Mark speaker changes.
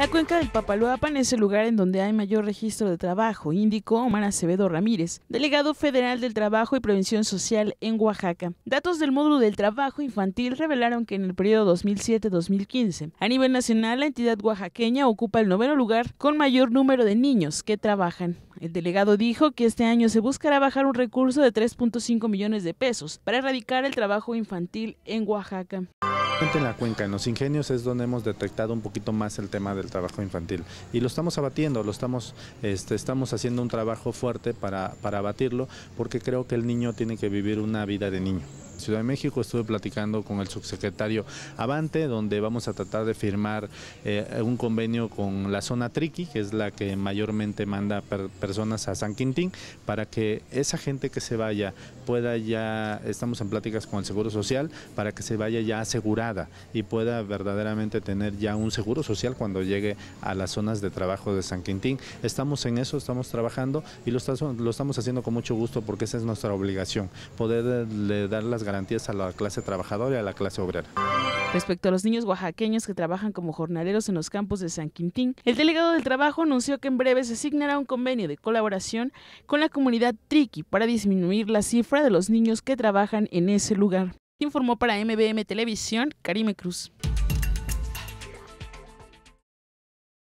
Speaker 1: La cuenca del Papaloapan es el lugar en donde hay mayor registro de trabajo, indicó Omar Acevedo Ramírez, delegado federal del Trabajo y Prevención Social en Oaxaca. Datos del módulo del trabajo infantil revelaron que en el periodo 2007-2015, a nivel nacional, la entidad oaxaqueña ocupa el noveno lugar con mayor número de niños que trabajan. El delegado dijo que este año se buscará bajar un recurso de 3.5 millones de pesos para erradicar el trabajo infantil en Oaxaca.
Speaker 2: En la cuenca, en los ingenios es donde hemos detectado un poquito más el tema del trabajo infantil y lo estamos abatiendo, lo estamos, este, estamos haciendo un trabajo fuerte para, para abatirlo porque creo que el niño tiene que vivir una vida de niño. Ciudad de México. Estuve platicando con el subsecretario Avante, donde vamos a tratar de firmar eh, un convenio con la zona Triqui, que es la que mayormente manda personas a San Quintín, para que esa gente que se vaya pueda ya, estamos en pláticas con el Seguro Social, para que se vaya ya asegurada y pueda verdaderamente tener ya un seguro social cuando llegue a las zonas de trabajo de San Quintín. Estamos en eso, estamos trabajando y lo, lo estamos haciendo con mucho gusto porque esa es nuestra obligación, poderle dar las garantías garantías a la clase trabajadora y a la clase obrera.
Speaker 1: Respecto a los niños oaxaqueños que trabajan como jornaleros en los campos de San Quintín, el delegado del trabajo anunció que en breve se asignará un convenio de colaboración con la comunidad Triqui para disminuir la cifra de los niños que trabajan en ese lugar. Informó para MBM Televisión Karime Cruz.